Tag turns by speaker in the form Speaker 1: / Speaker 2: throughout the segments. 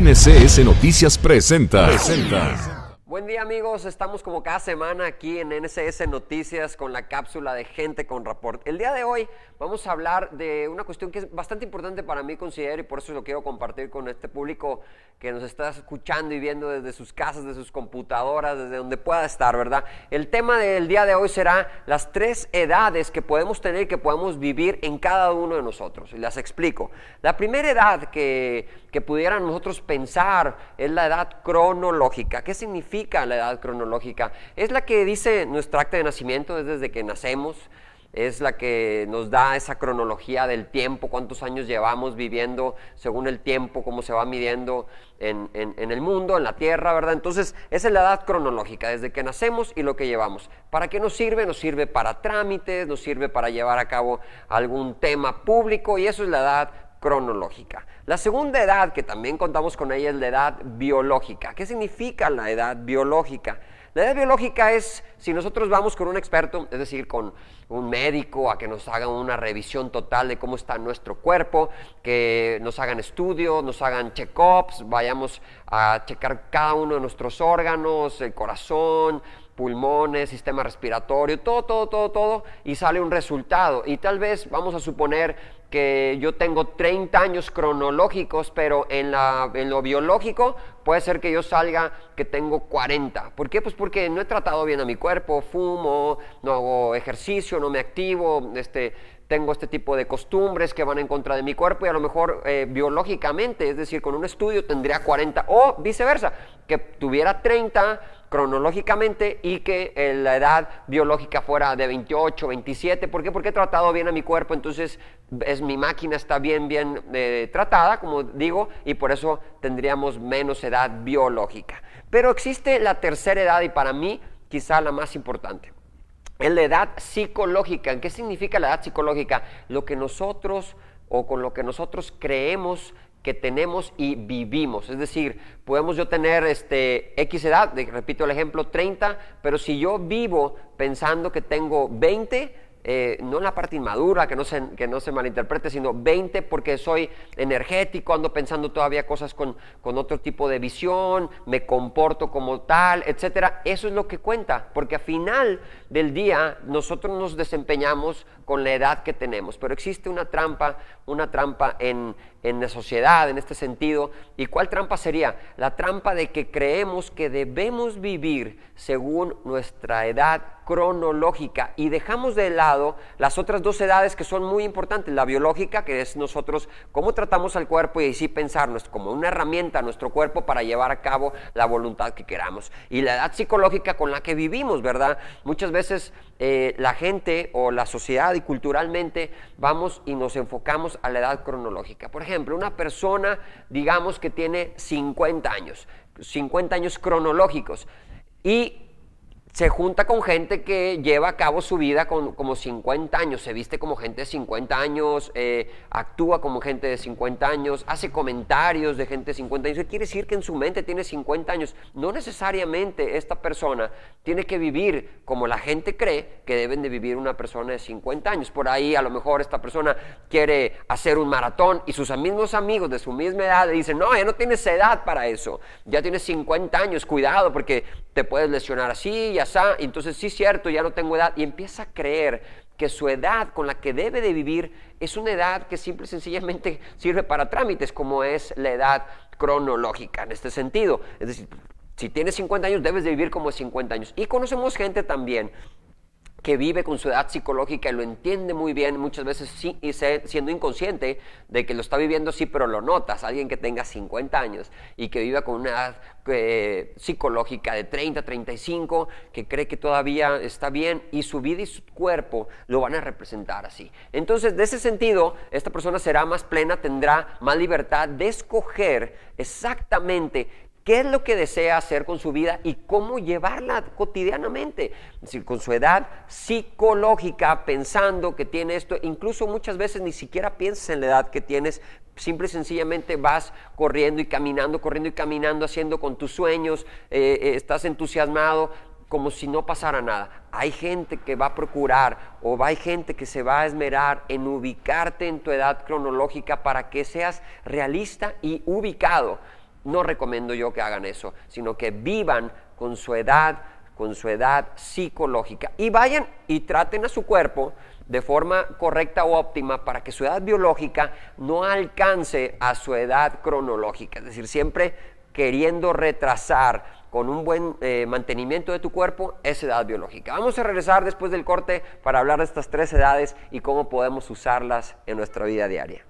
Speaker 1: NCS Noticias presenta. presenta. Buen día amigos, estamos como cada semana aquí en NSS Noticias con la cápsula de gente con rapport. El día de hoy vamos a hablar de una cuestión que es bastante importante para mí, considerar y por eso lo quiero compartir con este público que nos está escuchando y viendo desde sus casas, desde sus computadoras, desde donde pueda estar, ¿verdad? El tema del día de hoy será las tres edades que podemos tener, y que podemos vivir en cada uno de nosotros. Y las explico. La primera edad que, que pudieran nosotros pensar es la edad cronológica. ¿Qué significa? la edad cronológica. Es la que dice nuestro acta de nacimiento, es desde que nacemos, es la que nos da esa cronología del tiempo, cuántos años llevamos viviendo según el tiempo, cómo se va midiendo en, el mundo, en la tierra, ¿verdad? Entonces, esa es la edad cronológica, desde que nacemos y lo que llevamos. ¿Para qué nos sirve? Nos sirve para trámites, nos sirve para llevar a cabo algún tema público y eso es la edad cronológica. La segunda edad, que también contamos con ella, es la edad biológica. ¿Qué significa la edad biológica? La edad biológica es si nosotros vamos con un experto, es decir, con un médico, a que nos haga una revisión total de cómo está nuestro cuerpo, que nos hagan estudios, nos hagan check-ups, vayamos a checar cada uno de nuestros órganos, el corazón, pulmones, sistema respiratorio, todo, todo, todo, todo, y sale un resultado. Y tal vez vamos a suponer que yo tengo 30 años cronológicos, pero en, la, lo biológico puede ser que yo salga que tengo 40. ¿Por qué? Pues porque no he tratado bien a mi cuerpo, fumo, no hago ejercicio, no me activo, este, tengo este tipo de costumbres que van en contra de mi cuerpo y a lo mejor eh, biológicamente, es decir, con un estudio tendría 40 o viceversa, que tuviera 30 cronológicamente y que eh, la edad biológica fuera de 28, 27. ¿Por qué? Porque he tratado bien a mi cuerpo, entonces es, mi máquina está bien, bien eh, tratada, como digo, y por eso tendríamos menos edad biológica. Pero existe la tercera edad y para mí quizá la más importante. Es la edad psicológica. ¿Qué significa la edad psicológica? Lo que nosotros o con lo que nosotros creemos que tenemos y vivimos. Es decir, podemos yo tener este, X edad, repito el ejemplo, 30, pero si yo vivo pensando que tengo 20, eh, no en la parte inmadura, que no, se, que no se malinterprete, sino 20 porque soy energético, ando pensando todavía cosas con, con otro tipo de visión, me comporto como tal, etcétera. Eso es lo que cuenta, porque al final del día nosotros nos desempeñamos con la edad que tenemos, pero existe una trampa, una trampa en, en la sociedad en este sentido. ¿Y cuál trampa sería? La trampa de que creemos que debemos vivir según nuestra edad cronológica y dejamos de lado las otras dos edades que son muy importantes, la biológica, que es nosotros cómo tratamos al cuerpo y así pensarnos como una herramienta a nuestro cuerpo para llevar a cabo la voluntad que queramos, y la edad psicológica con la que vivimos, ¿verdad? Muchas veces eh, la gente o la sociedad y culturalmente vamos y nos enfocamos a la edad cronológica. Por ejemplo, una persona, digamos que tiene 50 años, 50 años cronológicos, y se junta con gente que lleva a cabo su vida con como 50 años, se viste como gente de 50 años, eh, actúa como gente de 50 años, hace comentarios de gente de 50 años. quiere decir que en su mente tiene 50 años. No necesariamente esta persona tiene que vivir como la gente cree que deben de vivir una persona de 50 años. Por ahí a lo mejor esta persona quiere hacer un maratón y sus mismos amigos de su misma edad le dicen, no, ya no tienes edad para eso, ya tienes 50 años, cuidado porque te puedes lesionar así, entonces sí cierto, ya no tengo edad, y empieza a creer que su edad con la que debe de vivir es una edad que simple y sencillamente sirve para trámites, como es la edad cronológica en este sentido. Es decir, si tienes 50 años, debes de vivir como 50 años. Y conocemos gente también que vive con su edad psicológica y lo entiende muy bien, muchas veces sí, y siendo inconsciente de que lo está viviendo, sí, pero lo notas. Alguien que tenga 50 años y que viva con una edad eh, psicológica de 30, 35, que cree que todavía está bien y su vida y su cuerpo lo van a representar así. Entonces, de ese sentido, esta persona será más plena, tendrá más libertad de escoger exactamente qué es lo que desea hacer con su vida y cómo llevarla cotidianamente. Es con su edad psicológica, pensando que tiene esto, incluso muchas veces ni siquiera piensas en la edad que tienes, simple y sencillamente vas corriendo y caminando, corriendo y caminando, haciendo con tus sueños, eh, eh, estás entusiasmado, como si no pasara nada. Hay gente que va a procurar o hay gente que se va a esmerar en ubicarte en tu edad cronológica para que seas realista y ubicado. No recomiendo yo que hagan eso, sino que vivan con su edad, con su edad psicológica. Y vayan y traten a su cuerpo de forma correcta o óptima para que su edad biológica no alcance a su edad cronológica. Es decir, siempre queriendo retrasar con un buen eh, mantenimiento de tu cuerpo esa edad biológica. Vamos a regresar después del corte para hablar de estas tres edades y cómo podemos usarlas en nuestra vida diaria.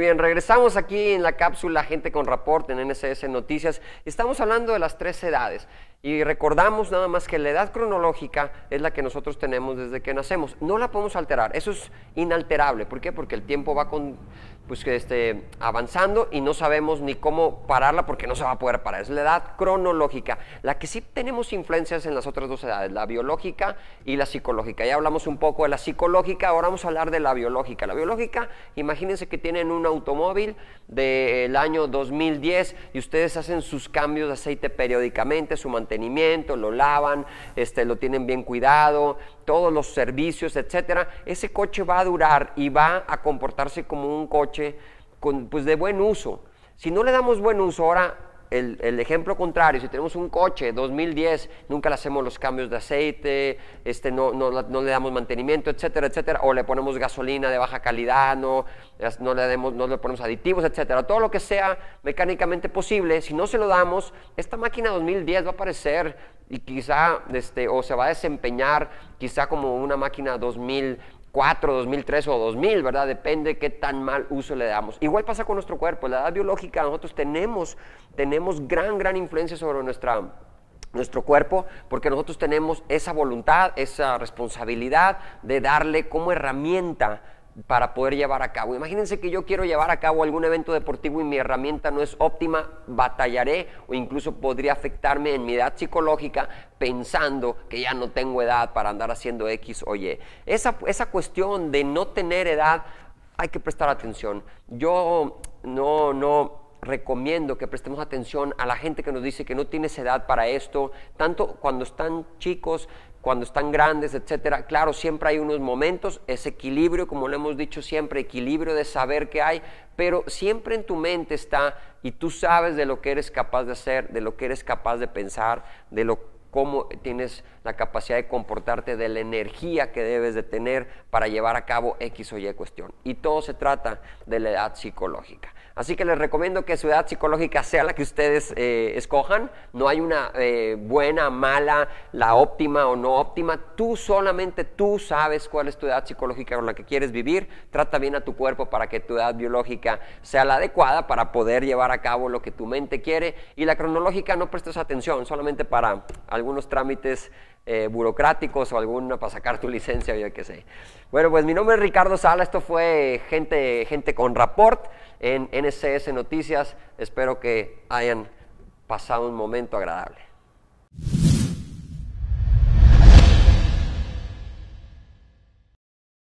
Speaker 1: bien, regresamos aquí en la cápsula Gente con reporte en NSS Noticias. Estamos hablando de las tres edades y recordamos nada más que la edad cronológica es la que nosotros tenemos desde que nacemos. No la podemos alterar, eso es inalterable. ¿Por qué? Porque el tiempo va con, pues esté avanzando y no sabemos ni cómo pararla porque no se va a poder parar. Es la edad cronológica. La que sí tenemos influencias en las otras dos edades, la biológica y la psicológica. Ya hablamos un poco de la psicológica, ahora vamos a hablar de la biológica. La biológica, imagínense que tienen un automóvil del año 2010 y ustedes hacen sus cambios de aceite periódicamente, su mantenimiento, lo lavan, este, lo tienen bien cuidado, todos los servicios, etcétera. Ese coche va a durar y va a comportarse como un coche con, pues de buen uso. Si no le damos buen uso, ahora el, ejemplo contrario, si tenemos un coche 2010, nunca le hacemos los cambios de aceite, este, no, no, le damos mantenimiento, etcétera, etcétera, o le ponemos gasolina de baja calidad, no, no, le, no le ponemos aditivos, etcétera, todo lo que sea mecánicamente posible, si no se lo damos, esta máquina 2010 va a aparecer y quizá, este, o se va a desempeñar quizá como una máquina 2000 mil tres o 2000, ¿verdad? Depende qué tan mal uso le damos. Igual pasa con nuestro cuerpo, la edad biológica, nosotros tenemos, tenemos gran, gran influencia sobre nuestro cuerpo, porque nosotros tenemos esa voluntad, esa responsabilidad de darle como herramienta para poder llevar a cabo. Imagínense que yo quiero llevar a cabo algún evento deportivo y mi herramienta no es óptima, batallaré o incluso podría afectarme en mi edad psicológica pensando que ya no tengo edad para andar haciendo X o Y. Esa, esa cuestión de no tener edad hay que prestar atención. Yo no, no, recomiendo que prestemos atención a la gente que nos dice que no tienes edad para esto, tanto cuando están chicos, cuando están grandes, etcétera. Claro, siempre hay unos momentos, ese equilibrio, como lo hemos dicho siempre, equilibrio de saber que hay, pero siempre en tu mente está y tú sabes de lo que eres capaz de hacer, de lo que eres capaz de pensar, de lo cómo tienes la capacidad de comportarte, de la energía que debes de tener para llevar a cabo X o Y cuestión. Y todo se trata de la edad psicológica. Así que les recomiendo que su edad psicológica sea la que ustedes eh, escojan. No hay una eh, buena, mala, la óptima o no óptima. Tú solamente tú sabes cuál es tu edad psicológica con la que quieres vivir. Trata bien a tu cuerpo para que tu edad biológica sea la adecuada para poder llevar a cabo lo que tu mente quiere. Y la cronológica no prestes atención, solamente para algunos trámites eh, burocráticos o alguna para sacar tu licencia, o yo qué sé. Bueno, pues mi nombre es Ricardo Sala, esto fue Gente, gente con report en NCS Noticias. Espero que hayan pasado un momento agradable.